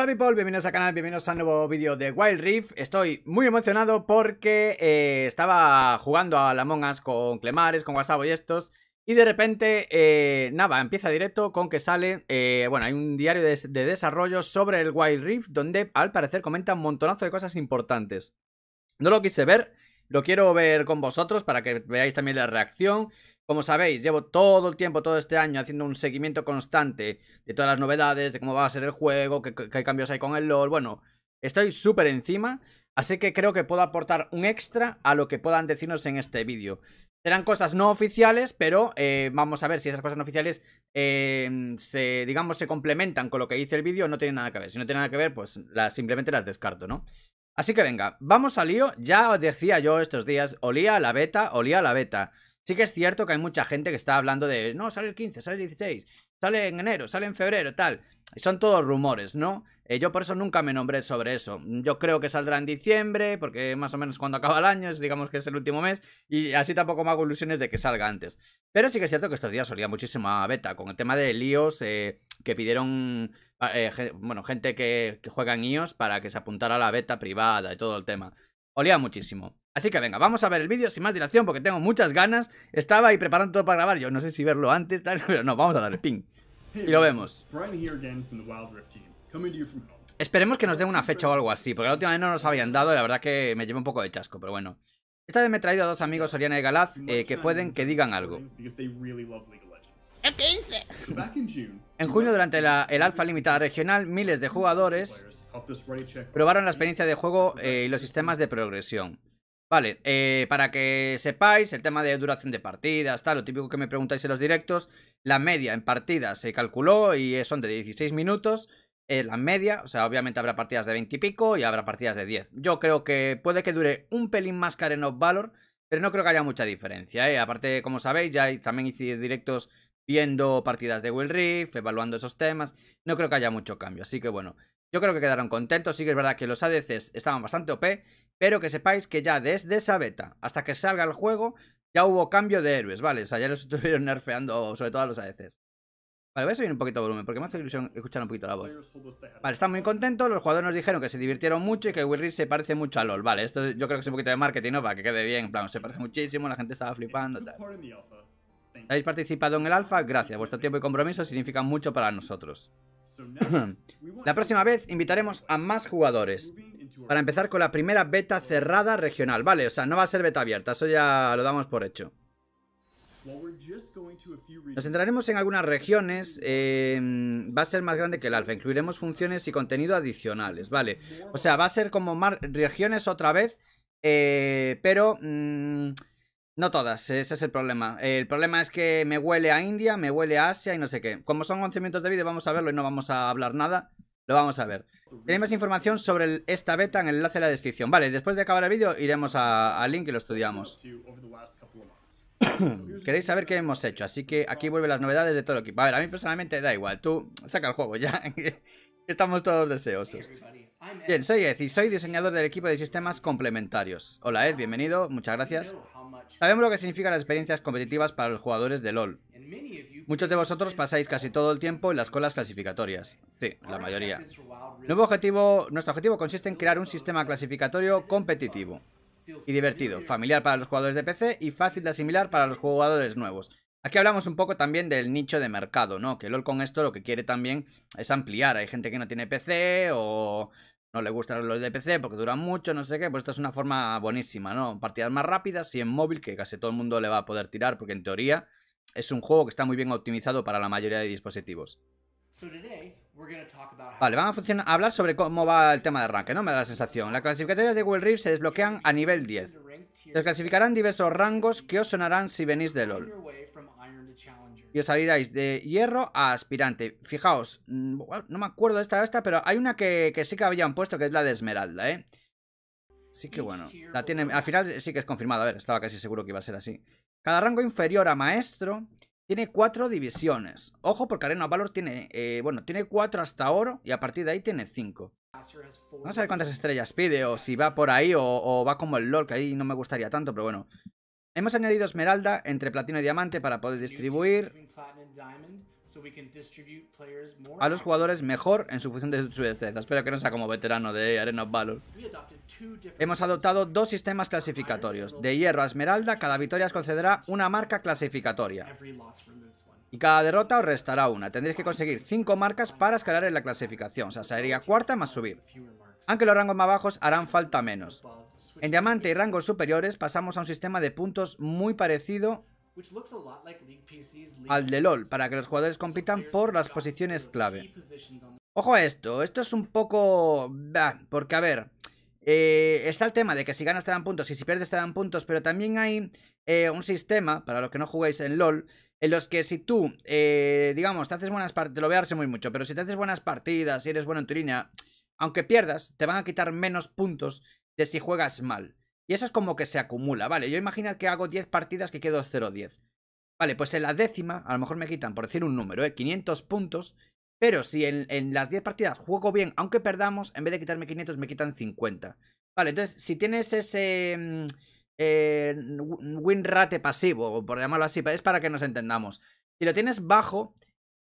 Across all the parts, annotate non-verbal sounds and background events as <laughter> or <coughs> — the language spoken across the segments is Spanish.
Hola people, bienvenidos al canal, bienvenidos a un nuevo vídeo de Wild Rift Estoy muy emocionado porque eh, estaba jugando a la mongas con Clemares, con Wasabo y estos Y de repente, eh, nada, empieza directo con que sale, eh, bueno, hay un diario de, de, desarrollo sobre el Wild Rift Donde al parecer comenta un montonazo de cosas importantes No lo quise ver, lo quiero ver con vosotros para que veáis también la reacción como sabéis, llevo todo el tiempo, todo este año, haciendo un seguimiento constante de todas las novedades, de cómo va a ser el juego, qué, cambios hay con el LOL. Bueno, estoy súper encima, así que creo que puedo aportar un extra a lo que puedan decirnos en este vídeo. Serán cosas no oficiales, pero eh, vamos a ver si esas cosas no oficiales, em, se, digamos, se complementan con lo que dice el vídeo no tienen nada que ver. Si no tienen nada que ver, pues simplemente las descarto, ¿no? Así que venga, vamos al lío. Ya os decía yo estos días, olía a la beta, olía a la beta. Sí que es cierto que hay mucha gente que está hablando de, no, sale el 15, sale el 16, sale en enero, sale en febrero, tal. Son todos rumores, ¿no? Eh, yo por eso nunca me nombré sobre eso. Yo creo que saldrá en diciembre, porque más o menos cuando acaba el año, digamos que es el último mes, y así tampoco me hago ilusiones de que salga antes. Pero sí que es cierto que estos días solía muchísima beta, con el tema de líos eh, que pidieron, eh, bueno, gente que, que juega en IOS para que se apuntara a la beta privada y todo el tema olía muchísimo. Así que venga, vamos a ver el vídeo sin más dilación porque tengo muchas ganas. Estaba ahí preparando todo para grabar. Yo no sé si verlo antes, <laughs> pero no, vamos a darle ping. Y lo vemos. Esperemos que nos den una fecha o algo así, porque la última vez no nos habían dado y la verdad que me llevo un poco de chasco, pero bueno. Esta vez me he traído a dos amigos, Oriana y Galaz, eh, que pueden que digan algo. En junio, durante el alfa limitada regional, miles de jugadores probaron la experiencia de juego eh, y los sistemas de progresión. Vale, eh, para que sepáis, el tema de duración de partidas, tal, lo típico que me preguntáis en los directos, la media en partidas se calculó y eh, son de 16 minutos. la media, o sea, obviamente habrá partidas de 20 y pico y habrá partidas de 10. Yo creo que puede que dure un pelín más Karen of Valor, pero no creo que haya mucha diferencia, Aparte, como sabéis, ya también hice directos viendo partidas de Will Reef, evaluando esos temas. No creo que haya mucho cambio, así que bueno, yo creo que quedaron contentos. Sí que es verdad que los ADCs estaban bastante OP, pero que sepáis que ya desde esa beta hasta que salga el juego, ya hubo cambio de héroes, ¿vale? O sea, ya los <laughs> estuvieron nerfeando, sobre todo a los ADCs. Vale, voy a subir un poquito de volumen porque me hace ilusión escuchar un poquito la voz. Vale, están muy contentos. Los jugadores nos dijeron que se divirtieron mucho y que Will Reef se parece mucho a LOL. Vale, esto yo creo que es un poquito de marketing, ¿no? Para que quede bien. En se parece muchísimo, la gente estaba flipando. ¿Habéis participado en el alfa? Gracias, vuestro tiempo y compromiso significan mucho para nosotros. <clears throat> la próxima vez invitaremos a más jugadores. Para empezar con la primera beta cerrada regional. Vale, o sea, no va a ser beta abierta, eso ya lo damos por hecho. Nos centraremos en algunas regiones, eh, va a ser más grande que el alfa, incluiremos funciones y contenido adicionales, ¿vale? O sea, va a ser como más regiones otra vez, eh, pero... Mm, no todas, ese es el problema. El problema es que me huele a India, me huele a Asia y no sé qué. Como son 11 minutos de vídeo, vamos a verlo y no vamos a hablar nada. Lo vamos a ver. Tenéis más información sobre esta beta en el enlace de la descripción. Vale, después de acabar el vídeo iremos al link y lo estudiamos. <coughs> Queréis saber qué hemos hecho, así que aquí vuelven las novedades de todo el equipo. A ver, a mí personalmente da igual, tú saca el juego ya. <laughs> Estamos todos deseosos. Bien, soy Ed y soy diseñador del equipo de sistemas complementarios. Hola Ed, bienvenido, muchas gracias. Sabemos lo que significan las experiencias competitivas para los jugadores de LOL. Muchos de vosotros pasáis casi todo el tiempo en las colas clasificatorias. Sí, la mayoría. nuestro objetivo consiste en crear un sistema clasificatorio competitivo y divertido, familiar para los jugadores de PC y fácil de asimilar para los jugadores nuevos, Aquí hablamos un poco también del nicho de mercado, ¿no? Que LOL con esto lo que quiere también es ampliar. Hay gente que no tiene PC o no le gustan los de PC porque duran mucho, no sé qué. Pues esta es una forma buenísima, ¿no? Partidas más rápidas y en móvil que casi todo el mundo le va a poder tirar porque en teoría es un juego que está muy bien optimizado para la mayoría de dispositivos. Vale, van a, hablar sobre cómo va el tema de ranking, ¿no? Me da la sensación. Las clasificatorias de Google Reef se desbloquean a nivel 10. Os clasificarán diversos rangos que os sonarán si venís de LOL. Y os saliráis de hierro a aspirante. Fijaos, mm, no me acuerdo de esta, esta, pero hay una que, sí que habían puesto, que es la de esmeralda, ¿eh? Sí que bueno, la tiene, al final sí que es confirmado, a ver, estaba casi seguro que iba a ser así. Cada rango inferior a maestro tiene cuatro divisiones. Ojo porque Arena Valor tiene, eh, bueno, tiene cuatro hasta oro y a partir de ahí tiene cinco. No sé cuántas estrellas pide, o si va por ahí, o, va como el LOL, que ahí no me gustaría tanto, pero bueno. Hemos añadido esmeralda entre platino y diamante para poder distribuir a los jugadores mejor en su función de su destreza. Espero que no sea como veterano de Arena of Valor. Hemos adoptado dos sistemas clasificatorios. De hierro a esmeralda, cada victoria os concederá una marca clasificatoria. Y cada derrota os restará una. Tendréis que conseguir 5 marcas para escalar en la clasificación. O sea, sería cuarta más subir. Aunque los rangos más bajos harán falta menos. En diamante y rangos superiores pasamos a un sistema de puntos muy parecido al de LOL, para que los jugadores compitan por las posiciones clave. Ojo a esto, esto es un poco... porque a ver, eh, está el tema de que si ganas te dan puntos y si pierdes te dan puntos, pero también hay eh, un sistema, para los que no jugáis en LOL, en los que si tú, eh, digamos, te haces buenas partidas, te lo voy a darse muy mucho, pero si te haces buenas partidas, y eres bueno en tu línea, aunque pierdas, te van a quitar menos puntos de si juegas mal. Y eso es como que se acumula, ¿vale? Yo imagino que hago 10 partidas que quedo 0-10. Vale, pues en la décima, a lo mejor me quitan, por decir un número, ¿eh? 500 puntos. Pero si en, las 10 partidas juego bien, aunque perdamos, en vez de quitarme 500, me quitan 50. Vale, entonces, si tienes ese... Mm, eh, win rate pasivo, por llamarlo así, es para que nos entendamos. Si lo tienes bajo,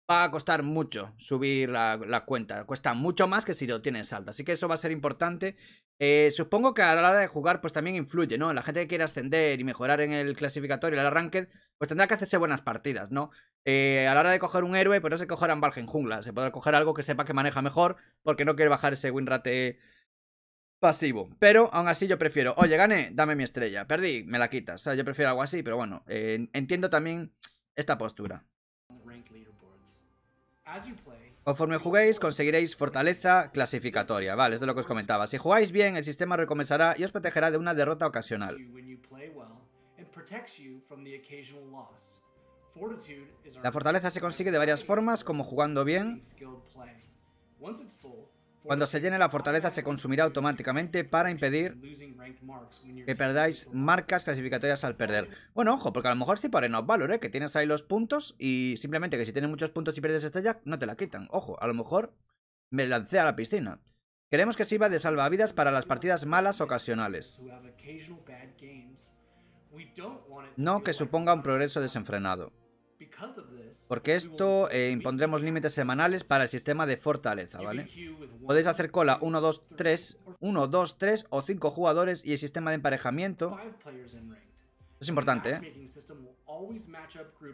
va a costar mucho subir la, cuenta. Cuesta mucho más que si lo tienes alto. Así que eso va a ser importante. Eh, supongo que a la hora de jugar, pues también influye, ¿no? La gente que quiere ascender y mejorar en el clasificatorio y el ranked, pues tendrá que hacerse buenas partidas, ¿no? Eh, a la hora de coger un héroe, pues no se cogerán en Jungla. Se podrá coger algo que sepa que maneja mejor, porque no quiere bajar ese win rate pasivo. Pero aún así yo prefiero, oye, gané, dame mi estrella. Perdí, me la quitas. O sea, yo prefiero algo así, pero bueno, entiendo también esta postura. Conforme juguéis, conseguiréis fortaleza clasificatoria. Vale, es de lo que os comentaba. Si jugáis bien, el sistema recomenzará y os protegerá de una derrota ocasional. La fortaleza se consigue de varias formas, como jugando bien, cuando se llene la fortaleza se consumirá automáticamente para impedir que perdáis marcas clasificatorias al perder. Bueno, ojo, porque a lo mejor es tipo Arena of Valor, ¿eh? que tienes ahí los puntos y simplemente que si tienes muchos puntos y pierdes estrella, no te la quitan. Ojo, a lo mejor me lancé a la piscina. Queremos que sirva de salvavidas para las partidas malas ocasionales. No que suponga un progreso desenfrenado. Porque esto eh, impondremos límites semanales para el sistema de fortaleza, ¿vale? Podéis hacer cola 1, 2, 3, 1, 2, 3 o 5 jugadores y el sistema de emparejamiento... es importante, ¿eh?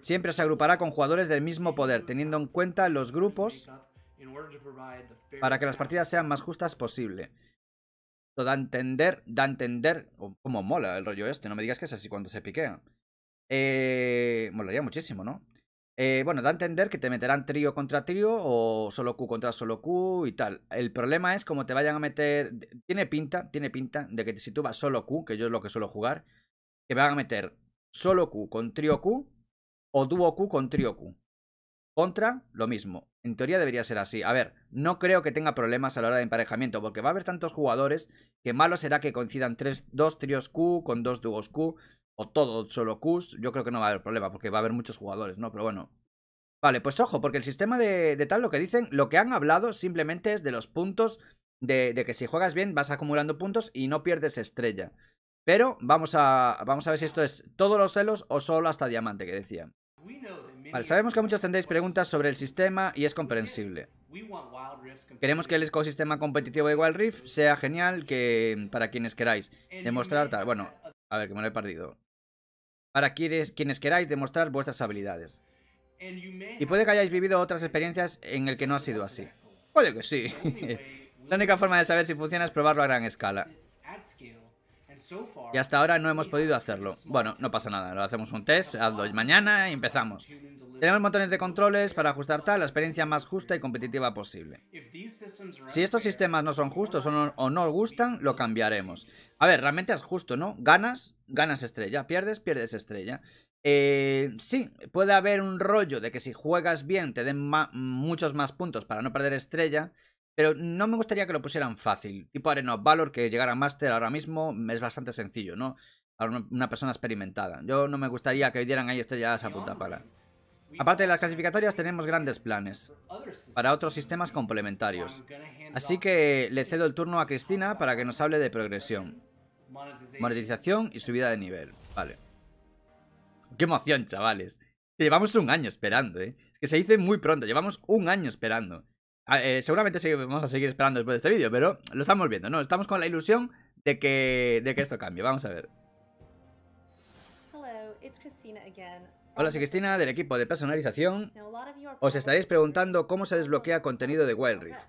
Siempre se agrupará con jugadores del mismo poder, teniendo en cuenta los grupos para que las partidas sean más justas posible. Esto da a entender, da a entender cómo mola el rollo este, no me digas que es así cuando se piquea. Eh, molaría muchísimo, ¿no? Eh, bueno, da a entender que te meterán trío contra trío o solo Q contra solo Q y tal. El problema es como te vayan a meter. Tiene pinta, tiene pinta de que si tú vas solo Q, que yo es lo que suelo jugar, que van a meter solo Q con trío Q o dúo Q con trío Q. Contra, lo mismo. En teoría debería ser así. A ver, no creo que tenga problemas a la hora de emparejamiento, porque va a haber tantos jugadores que malo será que coincidan tres, dos tríos Q con dos dúos Q, o todo solo Qs. Yo creo que no va a haber problema, porque va a haber muchos jugadores, ¿no? Pero bueno. Vale, pues ojo, porque el sistema de, de tal, lo que dicen, lo que han hablado simplemente es de los puntos, de, que si juegas bien vas acumulando puntos y no pierdes estrella. Pero vamos a, vamos a ver si esto es todos los celos o solo hasta diamante, que decía sabemos que muchos tendréis preguntas sobre el sistema y es comprensible. Queremos que el ecosistema competitivo de Wild Rift sea genial que para quienes queráis demostrar tal. Bueno, a ver me he perdido. Para quienes, quienes queráis demostrar vuestras habilidades. Y puede que hayáis vivido otras experiencias en el que no ha sido así. Puede que sí. <laughs> La única forma de saber si funciona es probarlo a gran escala. Y hasta ahora no hemos podido hacerlo. Bueno, no pasa nada, lo hacemos un test, hazlo mañana y empezamos. Tenemos montones de controles para ajustar tal la experiencia más justa y competitiva posible. Si estos sistemas no son justos o no, os gustan, lo cambiaremos. A ver, realmente es justo, ¿no? Ganas, ganas estrella. Pierdes, pierdes estrella. Eh, sí, puede haber un rollo de que si juegas bien te den muchos más puntos para no perder estrella. Pero no me gustaría que lo pusieran fácil. Tipo Arena Valor, que llegara a Master ahora mismo mm, es bastante sencillo, ¿no? Para una persona experimentada. Yo no me gustaría que dieran ahí estrelladas a punta pala. Aparte de las clasificatorias, tenemos grandes planes para otros sistemas complementarios. Así que le cedo el turno a Cristina para que nos hable de progresión, monetización y subida de nivel. Vale. ¡Qué emoción, chavales! Llevamos un año esperando, ¿eh? que se dice muy pronto, llevamos un año esperando. Ah, eh, seguramente vamos a seguir esperando después de este vídeo, pero lo estamos viendo, ¿no? Estamos con la ilusión de que, de que esto cambie. Vamos a ver. Hola, soy Cristina del equipo de personalización. Os estaréis preguntando cómo se desbloquea contenido de Wild Rift.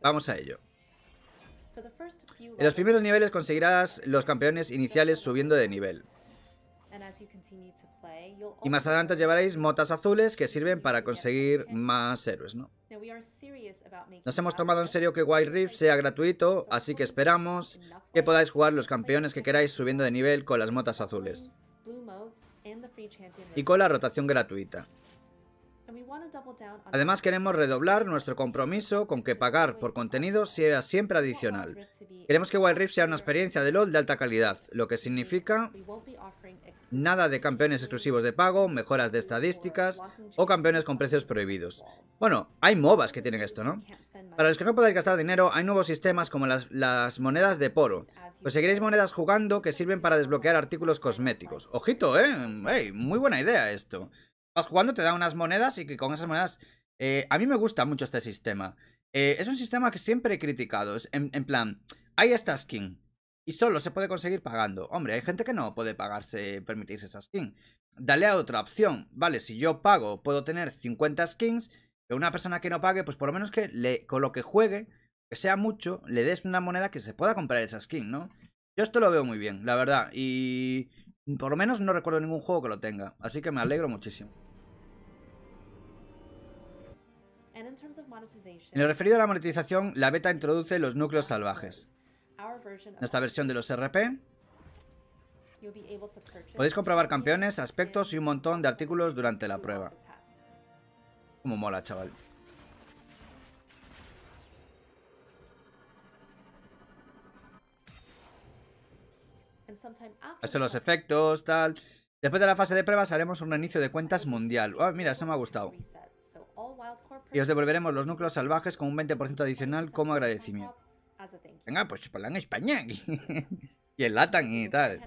Vamos a ello. En los primeros niveles conseguirás los campeones iniciales subiendo de nivel. Y más adelante llevaréis motas azules que sirven para conseguir más héroes, ¿no? Nos hemos tomado en serio que Wild Rift sea gratuito, así que esperamos que podáis jugar los campeones que queráis subiendo de nivel con las motas azules y con la rotación gratuita. Además, queremos redoblar nuestro compromiso con que pagar por contenido sea siempre adicional. Queremos que Wild Rift sea una experiencia de LOL de alta calidad, lo que significa nada de campeones exclusivos de pago, mejoras de estadísticas o campeones con precios prohibidos. Bueno, hay MOBAs que tienen esto, ¿no? Para los que no podáis gastar dinero, hay nuevos sistemas como las, monedas de poro. Conseguiréis pues monedas jugando que sirven para desbloquear artículos cosméticos. Ojito, ¿eh? muy buena idea esto vas jugando, te da unas monedas y que con esas monedas... Eh, a mí me gusta mucho este sistema. Eh, es un sistema que siempre he criticado. en, plan, hay esta skin y solo se puede conseguir pagando. Hombre, hay gente que no puede pagarse, permitirse esa skin. Dale a otra opción. Vale, si yo pago puedo tener 50 skins, que una persona que no pague, pues por lo menos que le, con lo que juegue, que sea mucho, le des una moneda que se pueda comprar esa skin, ¿no? Yo esto lo veo muy bien, la verdad. Y por lo menos no recuerdo ningún juego que lo tenga, así que me alegro muchísimo. En lo referido a la monetización, la beta introduce los núcleos salvajes. Nuestra versión de los RP. Podéis comprobar campeones, aspectos y un montón de artículos durante la prueba. Como mola, chaval. Estos los efectos, tal. Después de la fase de pruebas haremos un inicio de cuentas mundial. Oh, mira, eso me ha gustado. Y os devolveremos los núcleos salvajes con un 20% adicional como agradecimiento. Venga, pues para en España. <laughs> y el latan y tal.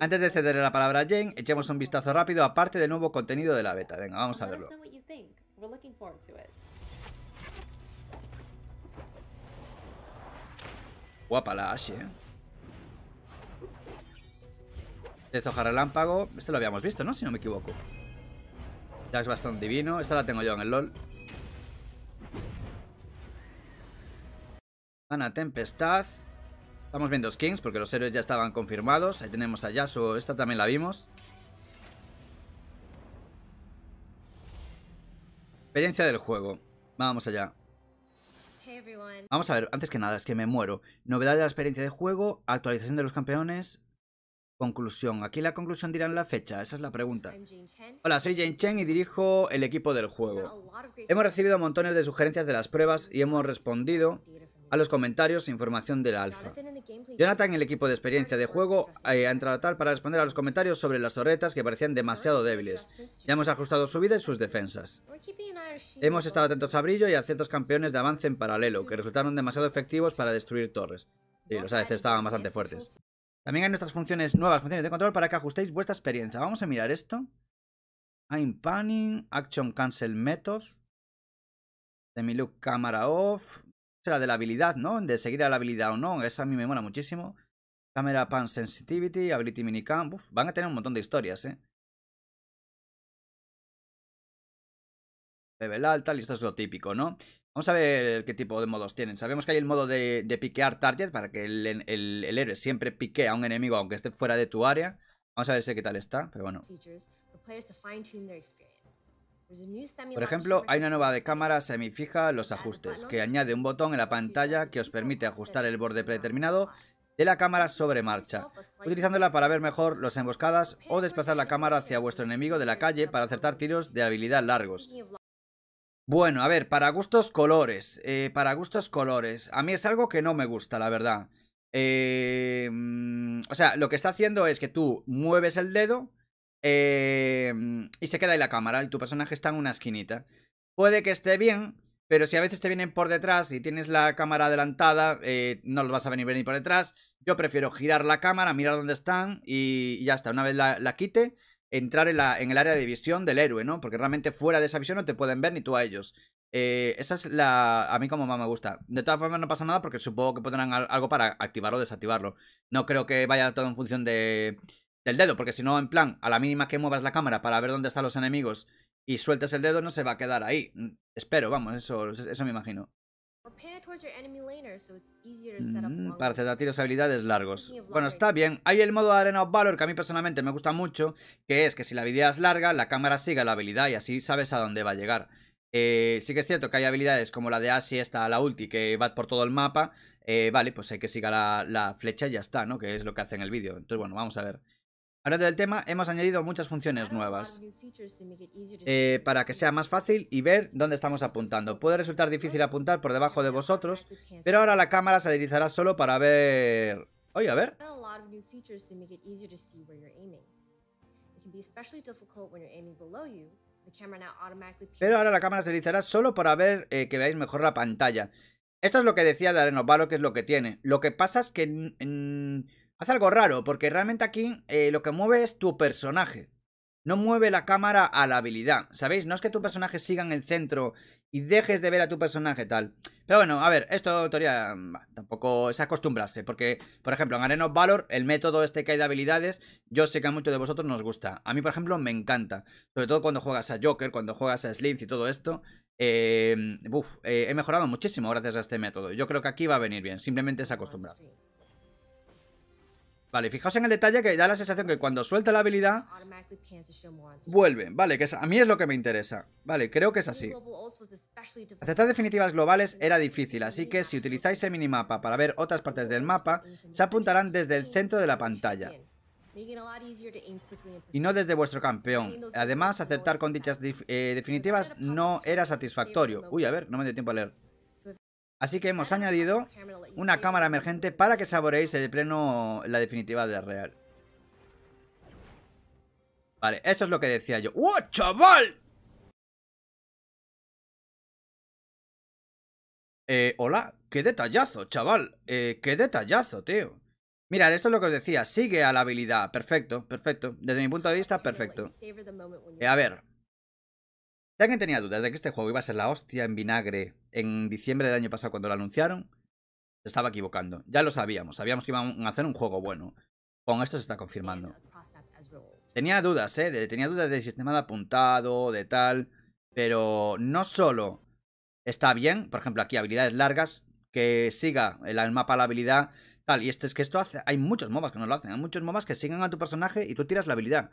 Antes de cederle la palabra a Jane, echemos un vistazo rápido a parte del nuevo contenido de la beta. Venga, vamos a verlo. Guapa la Ashe, ¿eh? De Relámpago. Este lo habíamos visto, ¿no? Si no me equivoco. Dax Bastón Divino. Esta la tengo yo en el LOL. Ana Tempestad. Estamos viendo skins porque los héroes ya estaban confirmados. Ahí tenemos a Yasuo. Esta también la vimos. Experiencia del juego. Vamos allá. Vamos a ver, antes que nada, es que me muero. Novedad de la experiencia de juego, actualización de los campeones, Conclusión. Aquí la conclusión dirán la fecha, esa es la pregunta. Hola, soy Jane Chen y dirijo el equipo del juego. Hemos recibido montones de sugerencias de las pruebas y hemos respondido a los comentarios e información del alfa. Jonathan, el equipo de experiencia de juego, eh, ha entrado tal para responder a los comentarios sobre las torretas que parecían demasiado débiles. Ya hemos ajustado su vida y sus defensas. Hemos estado atentos a Brillo y a ciertos campeones de avance en paralelo, que resultaron demasiado efectivos para destruir torres. Y los ADC e estaban bastante fuertes. También hay nuestras funciones, nuevas funciones de control para que ajustéis vuestra experiencia. Vamos a mirar esto. I'm panning, action cancel method. Demi look camera off. Será de la habilidad, ¿no? De seguir a la habilidad o no. Esa a mí me mola muchísimo. Camera pan sensitivity, ability minicam. van a tener un montón de historias, ¿eh? Level alta, y esto es lo típico, ¿no? Vamos a ver qué tipo de modos tienen. Sabemos que hay el modo de, piquear target para que el, héroe siempre pique a un enemigo aunque esté fuera de tu área. Vamos a ver si qué tal está, pero bueno. Por ejemplo, hay una nueva de cámara semifija los ajustes, que añade un botón en la pantalla que os permite ajustar el borde predeterminado de la cámara sobre marcha, utilizándola para ver mejor las emboscadas o desplazar la cámara hacia vuestro enemigo de la calle para acertar tiros de habilidad largos. Bueno, a ver, para gustos colores, eh, para gustos colores. A mí es algo que no me gusta, la verdad. Eh, mm, o sea, lo que está haciendo es que tú mueves el dedo eh, mm, y se queda ahí la cámara y tu personaje está en una esquinita. Puede que esté bien, pero si a veces te vienen por detrás y tienes la cámara adelantada, no los vas a venir ni por detrás. Yo prefiero girar la cámara, mirar dónde están y ya está. Una vez la, la quite, entrar en, la, en el área de visión del héroe, ¿no? Porque realmente fuera de esa visión no te pueden ver ni tú a ellos. Eh, esa es la. A mí como más me gusta. De todas formas, no pasa nada porque supongo que pondrán algo para activarlo o desactivarlo. No creo que vaya todo en función de, del dedo, porque si no, en plan, a la mínima que muevas la cámara para ver dónde están los enemigos y sueltas el dedo, no se va a quedar ahí. Mm, espero, vamos, eso, eso me imagino. Mm, para hacer tiros habilidades largos. Bueno, está bien. Hay el modo de Arena of Valor que a mí personalmente me gusta mucho, que es que si la habilidad es larga, la cámara siga la habilidad y así sabes a dónde va a llegar. Eh, sí que es cierto que hay habilidades como la de Asi, esta, la ulti, que va por todo el mapa. Eh, vale, pues hay que siga la, la, flecha y ya está, ¿no? Que es lo que hace en el vídeo. Entonces, bueno, vamos a ver. Hablando del tema, hemos añadido muchas funciones nuevas eh, para que sea más fácil y ver dónde estamos apuntando. Puede resultar difícil apuntar por debajo de vosotros, pero ahora la cámara se deslizará solo para ver... Oye, a ver. Pero ahora la cámara se deslizará solo para ver eh, que veáis mejor la pantalla. Esto es lo que decía de Arenovalo, que es lo que tiene. Lo que pasa es que... en. Haz algo raro, porque realmente aquí eh, lo que mueve es tu personaje. No mueve la cámara a la habilidad, ¿sabéis? No es que tu personaje siga en el centro y dejes de ver a tu personaje tal. Pero bueno, a ver, esto teoría mm, tampoco es acostumbrarse, porque, por ejemplo, en Arena of Valor, el método este que hay de habilidades, yo sé que a muchos de vosotros nos gusta. A mí, por ejemplo, me encanta. Sobre todo cuando juegas a Joker, cuando juegas a Slims y todo esto. Eh, eh, he mejorado muchísimo gracias a este método. Yo creo que aquí va a venir bien, simplemente es ah, acostumbrar. Vale, fijaos en el detalle que da la sensación que cuando suelta la habilidad vuelve, vale, que a mí es lo que me interesa. Vale, creo que es así. Aceptar definitivas globales era difícil, así que si utilizáis el minimapa para ver otras partes del mapa, se apuntarán desde el centro de la pantalla y no desde vuestro campeón. Además, acertar con dichas eh, definitivas no era satisfactorio. Uy, a ver, no me dio tiempo a leer. Así que hemos añadido una cámara emergente para que saboreéis de pleno la definitiva de real. Vale, eso es lo que decía yo. ¡Wow, ¡Oh, chaval! Eh, hola, qué detallazo, chaval. Eh, qué detallazo, tío. Mirad, esto es lo que os decía. Sigue a la habilidad. Perfecto, perfecto. Desde mi punto de vista, perfecto. Eh, a ver, si alguien tenía dudas de que este juego iba a ser la hostia en vinagre en diciembre del año pasado cuando lo anunciaron, se estaba equivocando. Ya lo sabíamos, sabíamos que iban a hacer un juego bueno. Con esto se está confirmando. Tenía dudas, ¿eh? tenía dudas del sistema de apuntado, de tal. Pero no solo está bien, por ejemplo, aquí habilidades largas, que siga el, mapa la habilidad, tal. Y esto es que esto hace. Hay muchos MOBAs que no lo hacen. Hay muchos MOBAs que siguen a tu personaje y tú tiras la habilidad.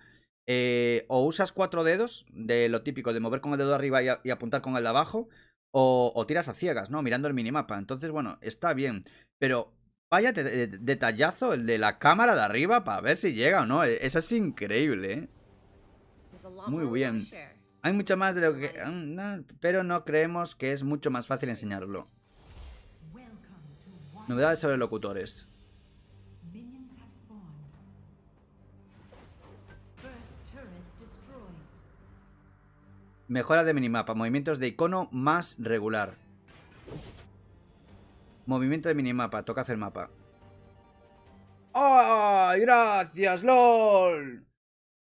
Eh, o usas cuatro dedos, de lo típico de mover con el dedo arriba y, apuntar con el de abajo, o, tiras a ciegas, ¿no? Mirando el minimapa. Entonces, bueno, está bien. Pero vaya detallazo el de la cámara de arriba para ver si llega o no. E, eso es increíble, ¿eh? Muy bien. Hay mucho más de lo que... Mm, pero no creemos que es mucho más fácil enseñarlo. Novedades sobre locutores. Mejora de minimapa. Movimientos de icono más regular. Movimiento de minimapa. Toca hacer mapa. ¡Ay, gracias, LOL!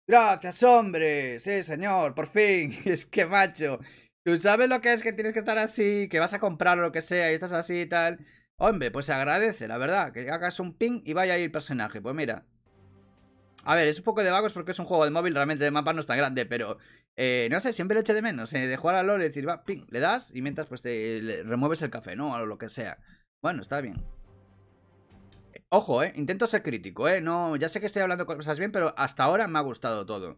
Gracias, hombre. Sí, señor, por fin. <laughs> Es que, macho. Tú sabes lo que es que tienes que estar así, que vas a comprar o lo que sea y estás así y tal. Hombre, pues se agradece, la verdad, que hagas un ping y vaya ahí el personaje. Pues mira, a ver, es un poco de vagos porque es un juego de móvil, realmente el mapa no es tan grande, pero eh, no sé, siempre le eche de menos, eh, de jugar a LOL y decir, va, ping, le das y mientras pues te remueves el café, ¿no? O lo que sea. Bueno, está bien. Ojo, eh, intento ser crítico, eh. No, ya sé que estoy hablando cosas bien, pero hasta ahora me ha gustado todo.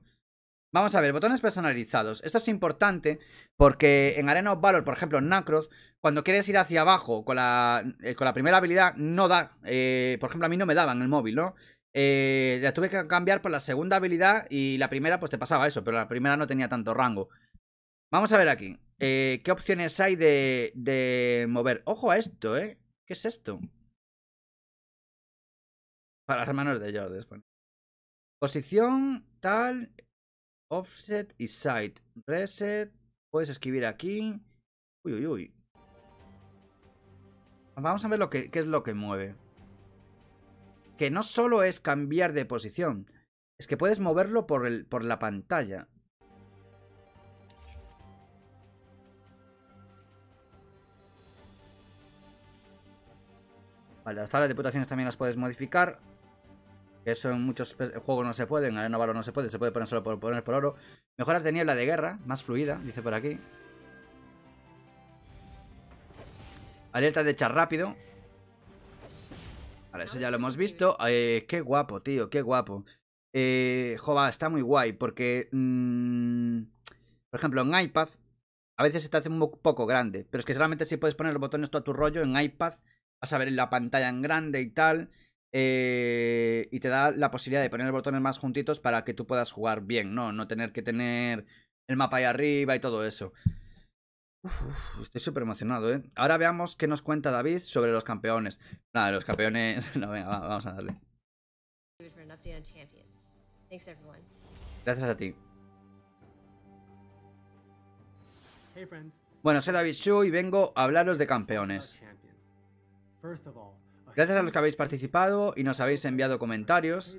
Vamos a ver, botones personalizados. Esto es importante porque en Arena of Valor, por ejemplo, en Nacros, cuando quieres ir hacia abajo con la, eh, primera habilidad, no da. Eh, por ejemplo, a mí no me daban el móvil, ¿no? Ya eh, la tuve que cambiar por la segunda habilidad y la primera pues te pasaba eso, pero la primera no tenía tanto rango. Vamos a ver aquí, eh, ¿qué opciones hay de, mover? Ojo a esto, ¿eh? ¿Qué es esto? Para las manos de Jordi. Posición, tal, offset y side. Reset, puedes escribir aquí. Uy, uy, uy. Vamos a ver lo que, qué es lo que mueve que no solo es cambiar de posición, es que puedes moverlo por, el, por la pantalla. Vale, las tablas de putaciones también las puedes modificar. Eso en muchos juegos no se puede, en Arena Valor no se puede, se puede poner solo por poner por oro. Mejoras de niebla de guerra, más fluida, dice por aquí. Alerta de echar rápido, eso ya lo hemos visto. Eh, qué guapo, tío, qué guapo. Eh, jova, está muy guay porque... Mm, por ejemplo, en iPad a veces se te hace un poco grande, pero es que solamente si puedes poner los botones Todo a tu rollo en iPad, vas a ver la pantalla en grande y tal. Eh, y te da la posibilidad de poner los botones más juntitos para que tú puedas jugar bien, ¿no? No tener que tener el mapa ahí arriba y todo eso estoy súper emocionado, ¿eh? Ahora veamos qué nos cuenta David sobre los campeones. Nada, los campeones... <laughs> No, venga, vamos a darle. Gracias a ti. Bueno, soy David Shu y vengo a hablaros de campeones. Gracias a los que habéis participado y nos habéis enviado comentarios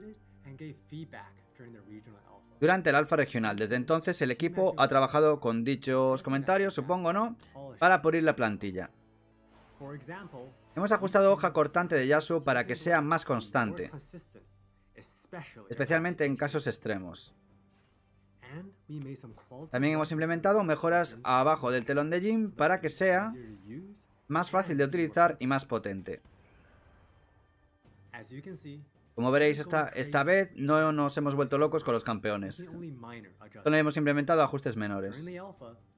durante el Alfa Regional. Desde entonces el equipo ha trabajado con dichos comentarios, supongo, ¿no? Para pulir la plantilla. Hemos ajustado hoja cortante de Yasuo para que sea más constante, especialmente en casos extremos. También hemos implementado mejoras abajo del telón de Jim para que sea más fácil de utilizar y más potente. Como veréis, esta, esta vez no nos hemos vuelto locos con los campeones. Solo hemos implementado ajustes menores.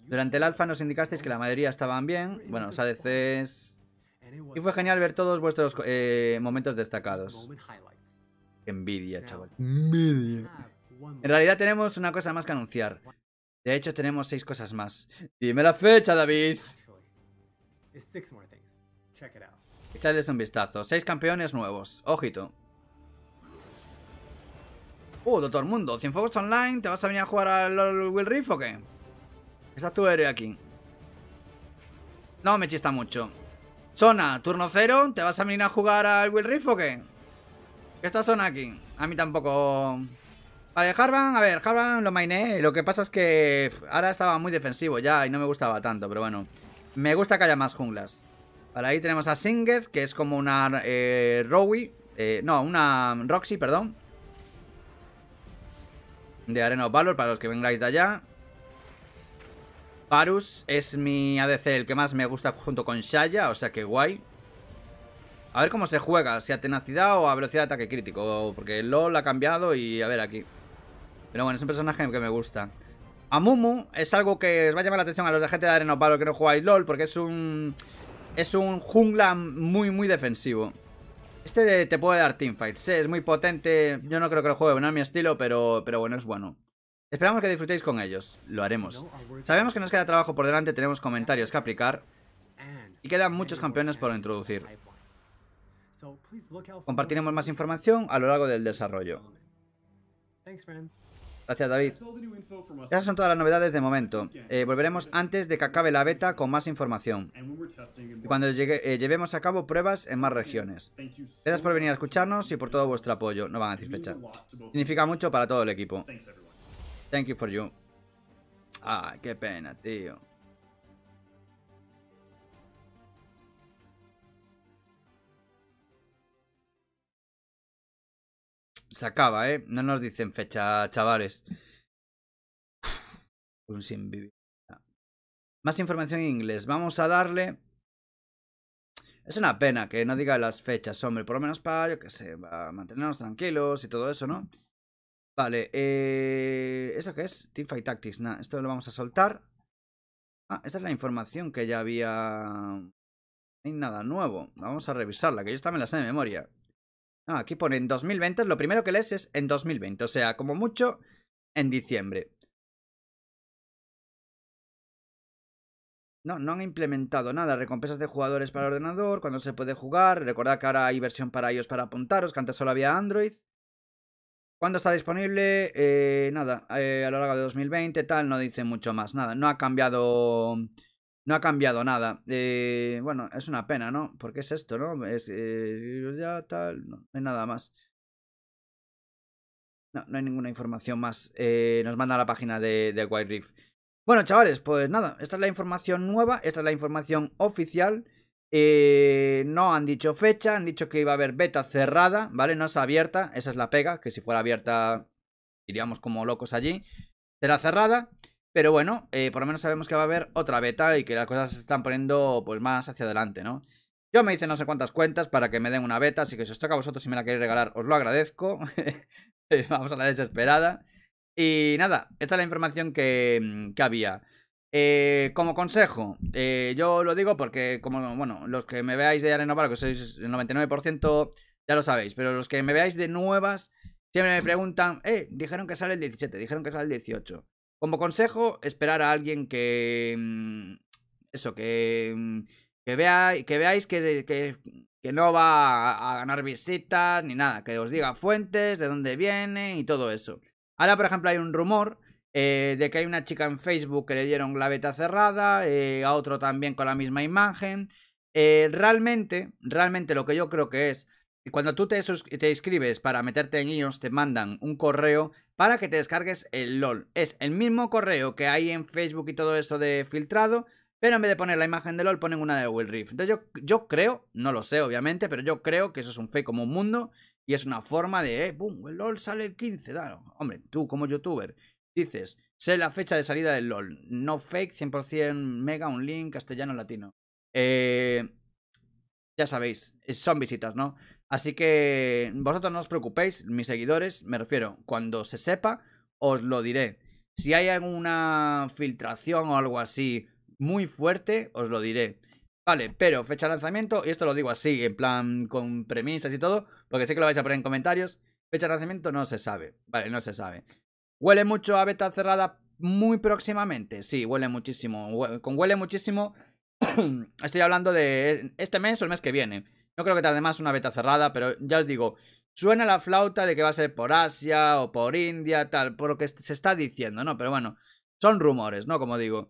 Durante el alfa nos indicasteis que la mayoría estaban bien, bueno, los ADCs... Y fue genial ver todos vuestros eh, momentos destacados. Envidia, chaval. Envidia. En realidad tenemos una cosa más que anunciar. De hecho, tenemos seis cosas más. Dime fecha, David. Echadles un vistazo. Seis campeones nuevos. Ojito. Uh, doctor mundo, Cienfuegos Online, ¿te vas a venir a jugar al Will Rift o qué? Estás tú héroe aquí. No me chista mucho. Zona, turno cero, ¿te vas a venir a jugar al Will Rift o qué? Esta zona aquí, a mí tampoco... Vale, Harvan, a ver, Harvan lo mainé. Lo que pasa es que ahora estaba muy defensivo ya y no me gustaba tanto, pero bueno. Me gusta que haya más junglas. Vale, ahí tenemos a Singed, que es como una eh, eh no, una Roxy, perdón de Arena of Valor para los que vengáis de allá. Parus es mi ADC, el que más me gusta junto con Shaya, o sea que guay. A ver cómo se juega, si a tenacidad o a velocidad de ataque crítico, porque LOL ha cambiado y a ver aquí. Pero bueno, es un personaje que me gusta. Amumu es algo que os va a llamar la atención a los de gente de Arena of Valor que no jugáis LOL, porque es un... Es un jungla muy, muy defensivo. Este te puede dar teamfights, es muy potente. Yo no creo que lo juegue, no a mi estilo, pero, pero bueno, es bueno. Esperamos que disfrutéis con ellos, lo haremos. Sabemos que nos queda trabajo por delante, tenemos comentarios que aplicar y quedan muchos campeones por introducir. Compartiremos más información a lo largo del desarrollo. Gracias, David. Esas son todas las novedades de momento. Eh, volveremos antes de que acabe la beta con más información cuando llegue, eh, llevemos a cabo pruebas en más regiones. Gracias por venir a escucharnos y por todo vuestro apoyo. No van a decir fecha. Significa mucho para todo el equipo. Thank you for you. Ah, qué pena, tío. Se acaba, ¿eh? No nos dicen fecha, chavales. Un sin vivir. Más información en inglés. Vamos a darle... Es una pena que no diga las fechas, hombre. Por lo menos para, yo se sé, para mantenernos tranquilos y todo eso, ¿no? Vale, eh... qué es? Teamfight Tactics. Nada, esto lo vamos a soltar. Ah, esta es la información que ya había... hay nada nuevo. Vamos a revisarla, que yo también la sé de memoria. Ah, aquí pone en 2020. Lo primero que lees es en 2020. O sea, como mucho, en diciembre. No, no han implementado nada. Recompensas de jugadores para ordenador, cuando se puede jugar. Recordad que ahora hay versión para ellos para apuntaros, que antes solo había Android. ¿Cuándo estará disponible? Eh, nada, eh, a lo largo de 2020, tal, no dice mucho más, nada. No ha cambiado. No ha cambiado nada. Eh, bueno, es una pena, ¿no? Porque es esto, ¿no? Es, ya tal, no hay nada más. No, no hay ninguna información más. nos manda a la página de, de White Rift bueno, chavales, pues nada, esta es la información nueva, esta es la información oficial. Eh, no han dicho fecha, han dicho que iba a haber beta cerrada, ¿vale? No es abierta, esa es la pega, que si fuera abierta iríamos como locos allí. Será cerrada, pero bueno, eh, por lo menos sabemos que va a haber otra beta y que las cosas se están poniendo pues más hacia adelante, ¿no? Yo me hice no sé cuántas cuentas para que me den una beta, así que si os toca a vosotros y me la queréis regalar, os lo agradezco. <laughs> Vamos a la desesperada. Y nada, esta es la información que, mm, había. Eh, como consejo, eh, yo lo digo porque, como bueno, los que me veáis de Arena que sois el 99%, ya lo sabéis, pero los que me veáis de nuevas, siempre me preguntan, eh, dijeron que sale el 17, dijeron que sale el 18. Como consejo, esperar a alguien que. Mm, eso, que. Mm, que, vea, que veáis que, no va a ganar visitas ni nada, que os diga fuentes, de dónde viene y todo eso. Ahora, por ejemplo, hay un rumor eh, de que hay una chica en Facebook que le dieron la beta cerrada, eh, a otro también con la misma imagen. Eh, realmente, realmente lo que yo creo que es, cuando tú te, te inscribes para meterte en iOS, te mandan un correo para que te descargues el LOL. Es el mismo correo que hay en Facebook y todo eso de filtrado, pero en vez de poner la imagen de LOL, ponen una de Will Reef. Entonces yo, yo creo, no lo sé obviamente, pero yo creo que eso es un fake como un mundo y es una forma de, eh, bum boom, el LOL sale el 15. Hombre, tú como youtuber dices, sé la fecha de salida del LOL. No fake, 100% mega, un link, castellano, latino. Eh, ya sabéis, eh, son visitas, ¿no? Así que vosotros no os preocupéis, mis seguidores, me refiero, cuando se sepa, os lo diré. Si hay alguna filtración o algo así muy fuerte, os lo diré. Vale, pero fecha de lanzamiento, y esto lo digo así, en plan con premisas y todo, porque sé que lo vais a poner en comentarios. Fecha de lanzamiento no se sabe, vale, no se sabe. Huele mucho a beta cerrada muy próximamente, sí, huele muchísimo. con huele muchísimo, <coughs> estoy hablando de este mes o el mes que viene. No creo que tarde más una beta cerrada, pero ya os digo, suena la flauta de que va a ser por Asia o por India, tal, por lo que se está diciendo, ¿no? Pero bueno, son rumores, ¿no? Como digo.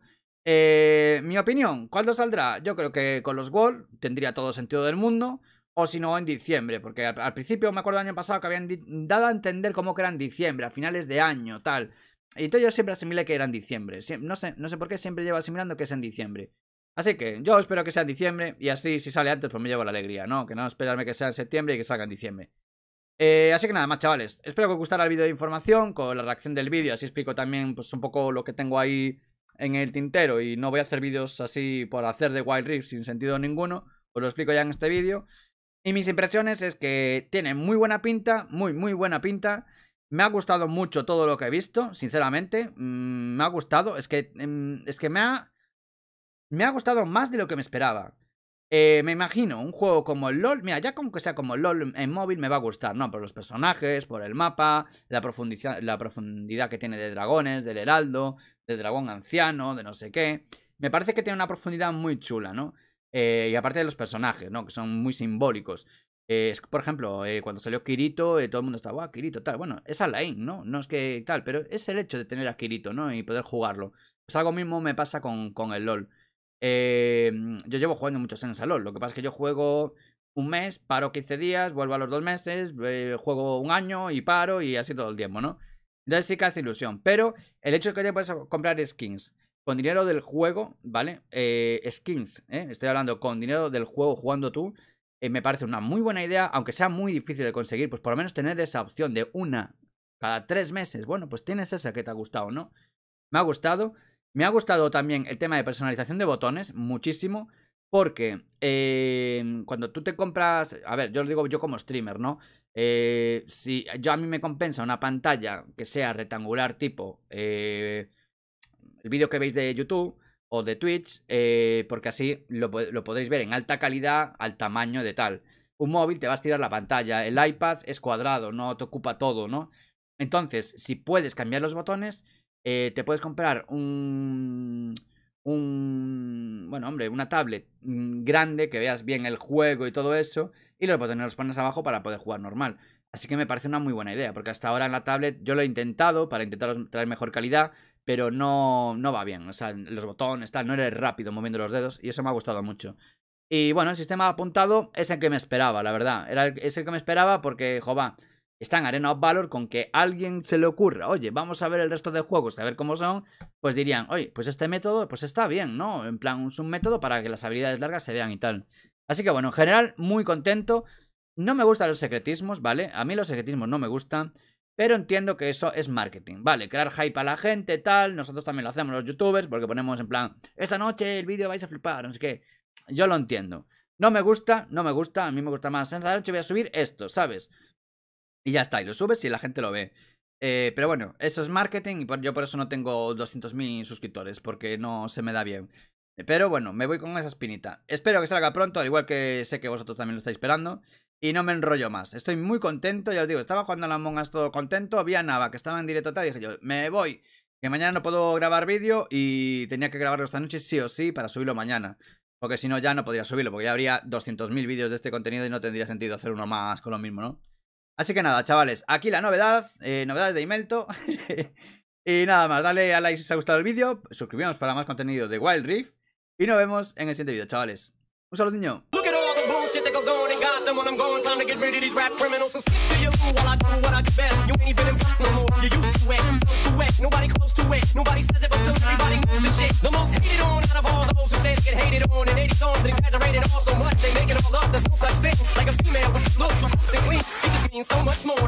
Eh, mi opinión, ¿cuándo saldrá? Yo creo que con los World tendría todo sentido del mundo. O si no, en diciembre, porque al, principio me acuerdo el año pasado que habían dado a entender cómo que era en diciembre, a finales de año, tal. Y entonces yo siempre asimilé que era en diciembre. no sé, no sé por qué siempre llevo asimilando que es en diciembre. Así que yo espero que sea en diciembre y así si sale antes pues me llevo la alegría, ¿no? Que no esperarme que sea en septiembre y que salga en diciembre. Eh, así que nada más chavales, espero que os gustara el vídeo de información con la reacción del vídeo, así explico también pues un poco lo que tengo ahí en el tintero y no voy a hacer vídeos así por hacer de Wild Rift sin sentido ninguno, os lo explico ya en este vídeo. Y mis impresiones es que tiene muy buena pinta, muy muy buena pinta. Me ha gustado mucho todo lo que he visto, sinceramente. Mm, me ha gustado, es que, mm, es que me ha... Me ha gustado más de lo que me esperaba. Eh, me imagino un juego como el LOL. Mira, ya como que sea como el LOL en móvil me va a gustar, ¿no? Por los personajes, por el mapa, la, la profundidad que tiene de dragones, del heraldo, del dragón anciano, de no sé qué. Me parece que tiene una profundidad muy chula, ¿no? Eh, y aparte de los personajes, ¿no? Que son muy simbólicos. Eh, por ejemplo, cuando salió Kirito, todo el mundo estaba, guau, ah, Kirito, tal. Bueno, es Alain, ¿no? No es que tal, pero es el hecho de tener a Kirito, ¿no? Y poder jugarlo. Pues algo mismo me pasa con el LOL. Eh, yo llevo jugando muchos en el salón Lo que pasa es que yo juego un mes, paro 15 días, vuelvo a los dos meses, eh, juego un año y paro y así todo el tiempo, ¿no? Entonces sí que hace ilusión. Pero el hecho de que te puedes comprar skins con dinero del juego, ¿vale? Eh, skins, estoy hablando con dinero del juego jugando tú. me parece una muy buena idea, aunque sea muy difícil de conseguir, pues por lo menos tener esa opción de una cada tres meses. Bueno, pues tienes esa que te ha gustado, ¿no? Me ha gustado. Me ha gustado también el tema de personalización de botones, muchísimo, porque em, cuando tú te compras, a ver, yo lo digo yo como streamer, ¿no? Eh, si yo a mí me compensa una pantalla que sea rectangular tipo eh, el vídeo que veis de YouTube o de Twitch, eh, porque así lo, lo ver en alta calidad al tamaño de tal. Un móvil te va a estirar la pantalla, el iPad es cuadrado, no te ocupa todo, ¿no? Entonces, si puedes cambiar los botones, eh, te puedes comprar un, un, bueno, hombre, una tablet mm, grande que veas bien el juego y todo eso, y luego tener los pones abajo para poder jugar normal. Así que me parece una muy buena idea, porque hasta ahora en la tablet yo lo he intentado para intentar traer mejor calidad, pero no, no va bien. O sea, los botones, tal, no eres rápido moviendo los dedos, y eso me ha gustado mucho. Y bueno, el sistema apuntado es el que me esperaba, la verdad. Era es el que me esperaba porque, jova, está en Arena of Valor con que alguien se le ocurra, oye, vamos a ver el resto de juegos, a ver cómo son, pues dirían, oye, pues este método, pues está bien, ¿no? En plan, es un método para que las habilidades largas se vean y tal. Así que bueno, en general, muy contento. No me gustan los secretismos, ¿vale? A mí los secretismos no me gustan. Pero entiendo que eso es marketing, ¿vale? Crear hype a la gente, tal. Nosotros también lo hacemos los youtubers, porque ponemos en plan, esta noche el vídeo vais a flipar, no sé Yo lo entiendo. No me gusta, no me gusta, a mí me gusta más. Esta noche voy a subir esto, ¿sabes? Y ya está, y lo subes y la gente lo ve. Eh, pero bueno, eso es marketing y por, yo por eso no tengo 200.000 suscriptores, porque no se me da bien. Eh, pero bueno, me voy con esa espinita. Espero que salga pronto, al igual que sé que vosotros también lo estáis esperando. Y no me enrollo más. Estoy muy contento, ya os digo, estaba jugando a las mongas todo contento. había Nava, que estaba en directo tal, y dije yo, me voy. Que mañana no puedo grabar vídeo y tenía que grabarlo esta noche sí o sí para subirlo mañana. Porque si no ya no podría subirlo, porque ya habría 200.000 vídeos de este contenido y no tendría sentido hacer uno más con lo mismo, ¿no? Así que nada, chavales, aquí la novedad, eh, novedades de Imelto. <laughs> y nada más, dale a like si os ha gustado el vídeo, suscribiros para más contenido de Wild Rift y nos vemos en el siguiente vídeo, chavales. Un saludo, niño. while I do what I do best. You ain't even impressed no more. You used to it, close to it. Nobody close to it. Nobody says it, but still everybody knows the shit. The most hated on out of all those who say they get hated on and 80 songs and exaggerated all so much they make it all up. There's no such thing like a female with looks so and clean. It just means so much more.